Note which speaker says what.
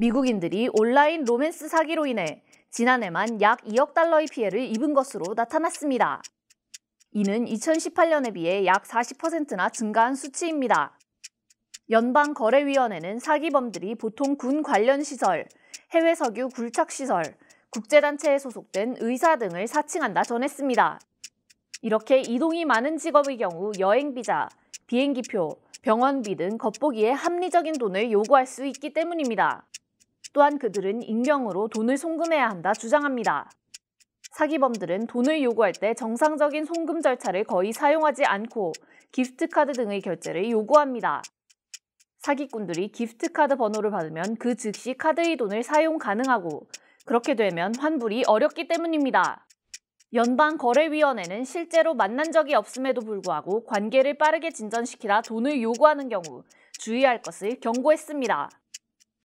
Speaker 1: 미국인들이 온라인 로맨스 사기로 인해 지난해만 약 2억 달러의 피해를 입은 것으로 나타났습니다. 이는 2018년에 비해 약 40%나 증가한 수치입니다. 연방거래위원회는 사기범들이 보통 군 관련 시설, 해외 석유 굴착 시설, 국제단체에 소속된 의사 등을 사칭한다 전했습니다. 이렇게 이동이 많은 직업의 경우 여행비자, 비행기표, 병원비 등 겉보기에 합리적인 돈을 요구할 수 있기 때문입니다. 또한 그들은 익명으로 돈을 송금해야 한다 주장합니다. 사기범들은 돈을 요구할 때 정상적인 송금 절차를 거의 사용하지 않고 기프트카드 등의 결제를 요구합니다. 사기꾼들이 기프트카드 번호를 받으면 그 즉시 카드의 돈을 사용 가능하고 그렇게 되면 환불이 어렵기 때문입니다. 연방거래위원회는 실제로 만난 적이 없음에도 불구하고 관계를 빠르게 진전시키라 돈을 요구하는 경우 주의할 것을 경고했습니다.